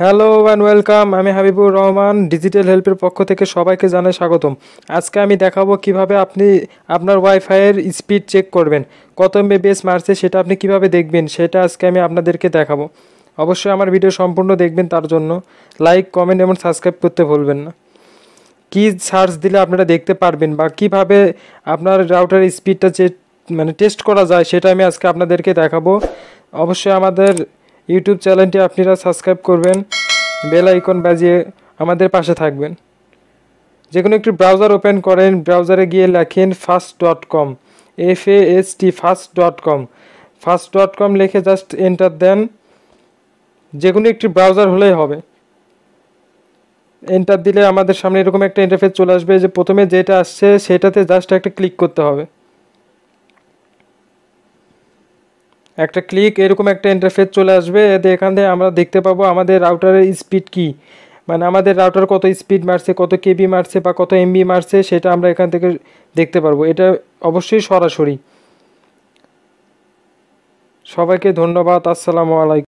hello and welcome আমি Habibur Rahman digital হেল্পের পক্ষ থেকে সবাইকে জানাই স্বাগতম আজকে আমি দেখাবো কিভাবে আপনি আপনার ওয়াইফাইয়ের স্পিড চেক করবেন কত বেস মারছে সেটা আপনি কিভাবে দেখবেন সেটা আজকে আমি আপনাদেরকে দেখাবো অবশ্যই আমার ভিডিও সম্পূর্ণ দেখবেন তার জন্য লাইক কমেন্ট এবং সাবস্ক্রাইব করতে ভুলবেন না কী সার্চ দিলে আপনারা দেখতে পারবেন বা কিভাবে আপনার রাউটার স্পিডটা যে মানে টেস্ট করা যায় সেটা আমি আজকে আপনাদেরকে দেখাবো অবশ্যই আমাদের ইউটিউব চ্যানেলটি আপনারা সাবস্ক্রাইব করবেন বেল আইকন বাজিয়ে আমাদের পাশে থাকবেন যে কোনো একটি ব্রাউজার ওপেন করেন ব্রাউজারে গিয়ে লেখেন fast dot com F A S T first dot com fast dot com লিখে জাস্ট এন্টার দেন যে কোনো একটি ব্রাউজার হলেই হবে এন্টার দিলে আমাদের সামনে এরকম একটা ইন্টারফেস চলে আসবে যে প্রথমে যেটা আসছে সেটাতে জাস্ট একটা ক্লিক করতে হবে একটা ক্লিক এরকম একটা ইন্টারফেস চলে আসবে এতে এখান থেকে আমরা দেখতে পাবো আমাদের রাউটারের স্পিড কি মানে আমাদের রাউটার কত স্পিড মারছে কত কেবি মারছে বা কত এমবি মারছে সেটা আমরা এখান থেকে দেখতে পারবো এটা অবশ্যই সরাসরি সবাইকে ধন্যবাদ আসসালামু আলাইকুম